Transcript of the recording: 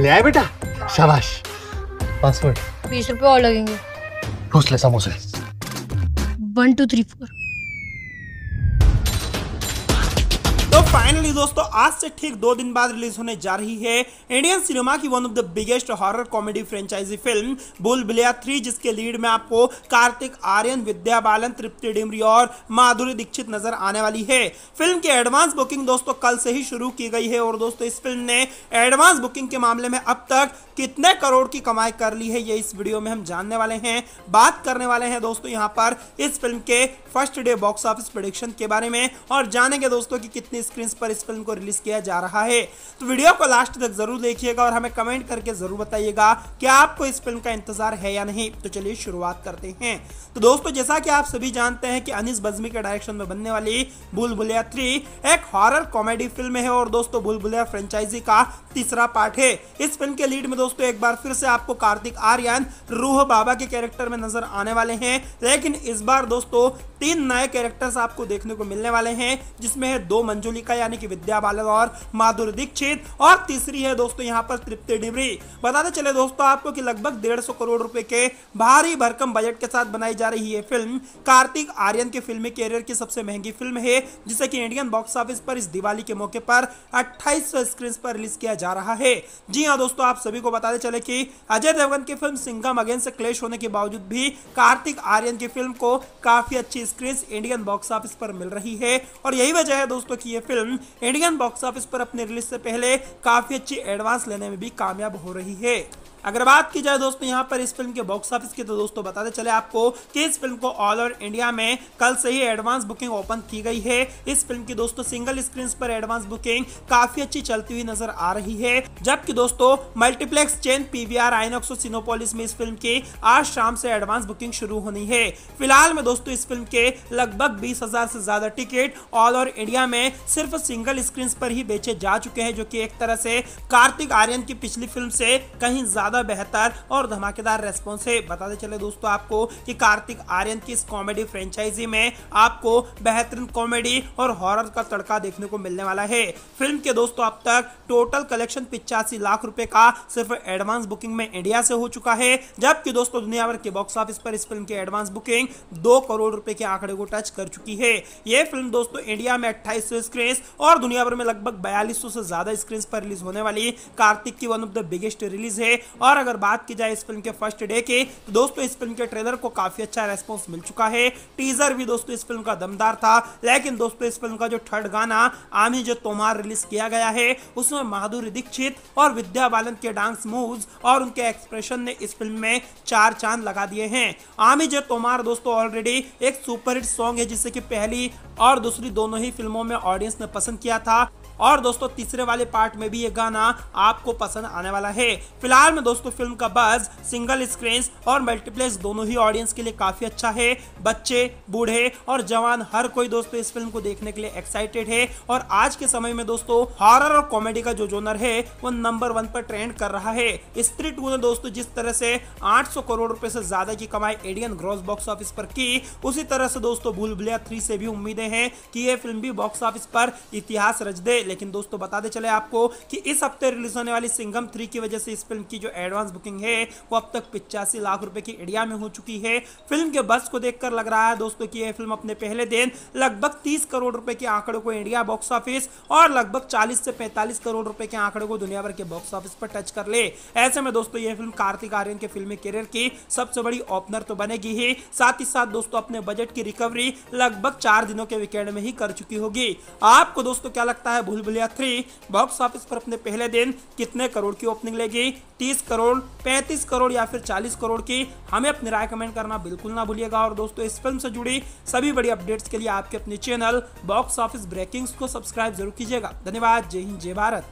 ले आए बेटा शाबाश पासवर्ड बीस रुपए और लगेंगे ठूस ले समोसे वन टू थ्री फोर तो फाइनली मूवी दोस्तों आज से ठीक दो दिन बाद रिलीज होने जा रही है इंडियन सिनेमा की one of the biggest horror comedy franchise film Bhool Bhulaiyaa three जिसके लीड में आपको कार्तिक आर्यन विद्या बालन तृप्ति डिमरी और माधुरी दीक्षित नजर आने वाली है फिल्म की एडवांस बुकिंग दोस्तों कल से ही शुरू की गई है और दोस्तों इस फिल्म ने एडवांस बुकिंग के मामले में अब तक कितने करोड़ की कमाई कर ली है ये इस वीडियो में हम जानने वाले हैं बात करने वाले हैं दोस्तों यहाँ पर इस फिल्म के first day box office prediction के बारे में और जानेंगे दोस्तों की कितनी स्क्रीन पर इस इस फिल्म को रिलीज किया जा रहा है तो वीडियो को लास्ट तक जरूर देखिएगा और हमें कमेंट करके जरूर बताइएगा कि आपको इस फिल्म का इंतजार है या नहीं तो चलिए शुरुआत करते हैं तो दोस्तों जैसा कि आप सभी जानते हैं कि अनिस बजमी के डायरेक्शन में बनने वाली भूल भुलिया थ्री एक हॉरर कॉमेडी फिल्म है और दोस्तों भूल भुलिया फ्रेंचाइजी का तीसरा पार्ट है इस फिल्म के लीड में दोस्तों एक बार फिर से आपको कार्तिक आर्यन रूह बाबा के कैरेक्टर में नजर आने वाले हैं लेकिन इस बार दोस्तों तीन नए कैरेक्टर्स आपको देखने को मिलने वाले हैं जिसमें है दो मंजुलिका यानी कि विद्या बालन और माधुरी दीक्षित और तीसरी है दोस्तों यहाँ पर तृप्ति डिबरी बताते चले दोस्तों आपको कि लगभग डेढ़ सौ करोड़ रुपए के भारी भरकम बजट के साथ बनाई जा रही है फिल्म कार्तिक आर्यन के फिल्मी कैरियर की सबसे महंगी फिल्म है जिसे की इंडियन बॉक्स ऑफिस पर इस दिवाली के मौके पर अट्ठाईस स्क्रीन पर रिलीज किया जा रहा है जी हाँ दोस्तों आप सभी को बताते चले कि अजय देवगन की फिल्म सिंगम अगेन से क्लेश होने के बावजूद भी कार्तिक आर्यन की फिल्म को काफी अच्छी डिस्क्रेज इंडियन बॉक्स ऑफिस पर मिल रही है और यही वजह है दोस्तों कि ये फिल्म इंडियन बॉक्स ऑफिस पर अपने रिलीज से पहले काफ़ी अच्छी एडवांस लेने में भी कामयाब हो रही है अगर बात की जाए दोस्तों यहाँ पर इस फिल्म के बॉक्स ऑफिस की तो दोस्तों बताते चले आपको कि इस फिल्म को ऑल ओवर इंडिया में कल से ही एडवांस बुकिंग ओपन की गई है इस फिल्म की दोस्तों सिंगल स्क्रीन पर एडवांस बुकिंग काफी अच्छी चलती हुई नजर आ रही है जबकि दोस्तों मल्टीप्लेक्स चेन पीवीआर आइनॉक्स और सिनोपोलिस में इस फिल्म की आज शाम से एडवांस बुकिंग शुरू होनी है फिलहाल में दोस्तों इस फिल्म के लगभग बीस हजार से ज्यादा टिकट ऑल ओवर इंडिया में सिर्फ सिंगल स्क्रीन पर ही बेचे जा चुके हैं जो की एक तरह से कार्तिक आर्यन की पिछली फिल्म से कहीं ज्यादा ज़्यादा बेहतर और धमाकेदार रेस्पॉन्स है बताते चले दोस्तों आपको कि कार्तिक आर्यन की इस कॉमेडी फ्रेंचाइजी में आपको बेहतरीन कॉमेडी और हॉरर का तड़का देखने को मिलने वाला है फिल्म के दोस्तों अब तक टोटल कलेक्शन पिचासी लाख रुपए का सिर्फ एडवांस बुकिंग में इंडिया से हो चुका है जबकि दोस्तों दुनिया भर के बॉक्स ऑफिस पर इस फिल्म की एडवांस बुकिंग दो करोड़ रुपए के आंकड़े को टच कर चुकी है यह फिल्म दोस्तों इंडिया में अट्ठाईस स्क्रीन और दुनिया भर में लगभग बयालीस से ज्यादा स्क्रीन पर रिलीज होने वाली कार्तिक की one of the biggest release है और अगर बात की जाए इस फिल्म के फर्स्ट डे की तो दोस्तों इस फिल्म के ट्रेलर को काफी अच्छा रेस्पॉन्स मिल चुका है टीजर भी दोस्तों इस फिल्म का दमदार था लेकिन दोस्तों इस फिल्म का जो थर्ड गाना आमी जो तोमार रिलीज किया गया है उसमें माधुरी दीक्षित और विद्या बालन के डांस मूव और उनके एक्सप्रेशन ने इस फिल्म में चार चांद लगा दिए हैं आमी जो तोमार दोस्तों ऑलरेडी एक सुपरहिट सॉन्ग है जिसे कि पहली और दूसरी दोनों ही फिल्मों में ऑडियंस ने पसंद किया था और दोस्तों तीसरे वाले पार्ट में भी ये गाना आपको पसंद आने वाला है फिलहाल में दोस्तों फिल्म का बज सिंगल स्क्रीन और मल्टीप्लेक्स दोनों ही ऑडियंस के लिए काफी अच्छा है बच्चे बूढ़े और जवान हर कोई दोस्तों इस फिल्म को देखने के लिए एक्साइटेड है और आज के समय में दोस्तों हॉरर और कॉमेडी का जो जोनर है वो नंबर वन पर ट्रेंड कर रहा है स्त्री टू ने दोस्तों जिस तरह से 800 करोड़ रुपए से ज्यादा की कमाई एडियन ग्रॉस बॉक्स ऑफिस पर की उसी तरह से दोस्तों भूल भुलिया थ्री से भी उम्मीदें हैं कि यह फिल्म भी बॉक्स ऑफिस पर इतिहास रच दे लेकिन दोस्तों बता दे चले आपको कि इस हफ्ते रिलीज होने वाली सिंघम थ्री की वजह से इस फिल्म की जो एडवांस बुकिंग है वो अब तक पिचासी लाख रुपए की इंडिया में हो चुकी है फिल्म के बस को देखकर लग रहा है दोस्तों की यह फिल्म अपने पहले दिन लगभग तीस करोड़ रुपए के आंकड़े को इंडिया बॉक्स ऑफिस और लगभग चालीस से पैंतालीस करोड़ रुपए के आंकड़े को दुनिया भर के बॉक्स ऑफिस पर टच कर ले ऐसे में दोस्तों यह फिल्म कार्तिक आर्यन के फिल्मी करियर की सबसे बड़ी ओपनर तो बनेगी ही साथ ही साथ दोस्तों अपने बजट की रिकवरी लगभग चार दिनों के वीकेंड में ही कर चुकी होगी आपको दोस्तों क्या लगता है भूल बुलबुलिया थ्री बॉक्स ऑफिस पर अपने पहले दिन कितने करोड़ की ओपनिंग लेगी तीस करोड़ पैंतीस करोड़ या फिर चालीस करोड़ की हमें अपनी राय कमेंट करना बिल्कुल ना भूलिएगा और दोस्तों इस फिल्म से जुड़ी सभी बड़ी अपडेट्स के लिए आपके अपने चैनल बॉक्स ऑफिस ब्रेकिंग्स को सब्सक्राइब जरूर कीजिएगा धन्यवाद जय हिंद जय भारत